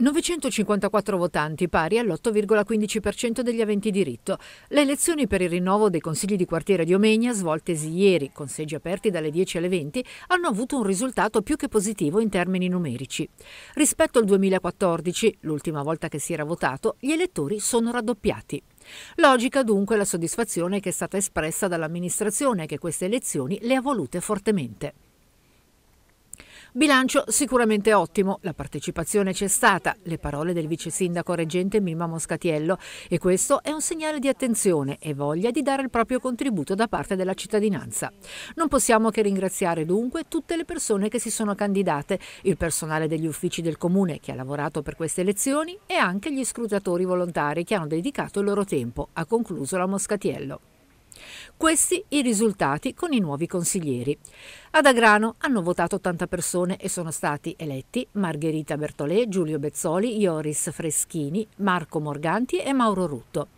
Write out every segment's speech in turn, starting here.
954 votanti, pari all'8,15% degli aventi diritto. Le elezioni per il rinnovo dei consigli di quartiere di Omegna, svoltesi ieri, con seggi aperti dalle 10 alle 20, hanno avuto un risultato più che positivo in termini numerici. Rispetto al 2014, l'ultima volta che si era votato, gli elettori sono raddoppiati. Logica dunque la soddisfazione che è stata espressa dall'amministrazione che queste elezioni le ha volute fortemente. Bilancio sicuramente ottimo, la partecipazione c'è stata, le parole del vice sindaco reggente Mimma Moscatiello e questo è un segnale di attenzione e voglia di dare il proprio contributo da parte della cittadinanza. Non possiamo che ringraziare dunque tutte le persone che si sono candidate, il personale degli uffici del comune che ha lavorato per queste elezioni e anche gli scrutatori volontari che hanno dedicato il loro tempo, ha concluso la Moscatiello. Questi i risultati con i nuovi consiglieri. Ad Agrano hanno votato 80 persone e sono stati eletti Margherita Bertolè, Giulio Bezzoli, Ioris Freschini, Marco Morganti e Mauro Rutto.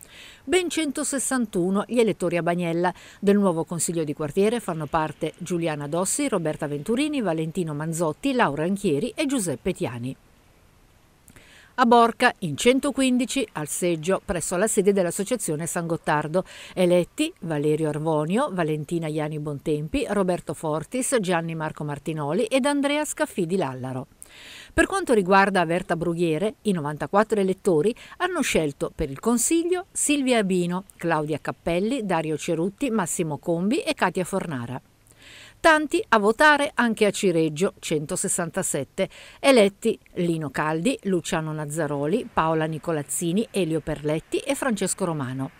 Ben 161 gli elettori a Bagnella. Del nuovo consiglio di quartiere fanno parte Giuliana Dossi, Roberta Venturini, Valentino Manzotti, Laura Anchieri e Giuseppe Tiani a Borca in 115 al seggio presso la sede dell'Associazione San Gottardo. Eletti Valerio Arvonio, Valentina Iani Bontempi, Roberto Fortis, Gianni Marco Martinoli ed Andrea Scaffì di Lallaro. Per quanto riguarda Verta Brughiere, i 94 elettori hanno scelto per il Consiglio Silvia Abino, Claudia Cappelli, Dario Cerutti, Massimo Combi e Katia Fornara tanti a votare anche a Cireggio 167, eletti Lino Caldi, Luciano Nazzaroli, Paola Nicolazzini, Elio Perletti e Francesco Romano.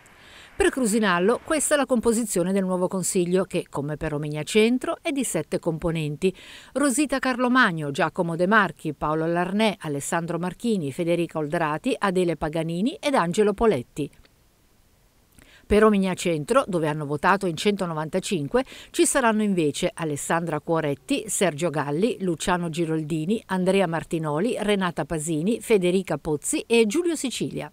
Per Crusinallo questa è la composizione del nuovo consiglio che, come per Romegna Centro, è di sette componenti. Rosita Carlomagno, Giacomo De Marchi, Paolo Larnè, Alessandro Marchini, Federica Oldrati, Adele Paganini ed Angelo Poletti. Per Ominia Centro, dove hanno votato in 195, ci saranno invece Alessandra Cuoretti, Sergio Galli, Luciano Giroldini, Andrea Martinoli, Renata Pasini, Federica Pozzi e Giulio Sicilia.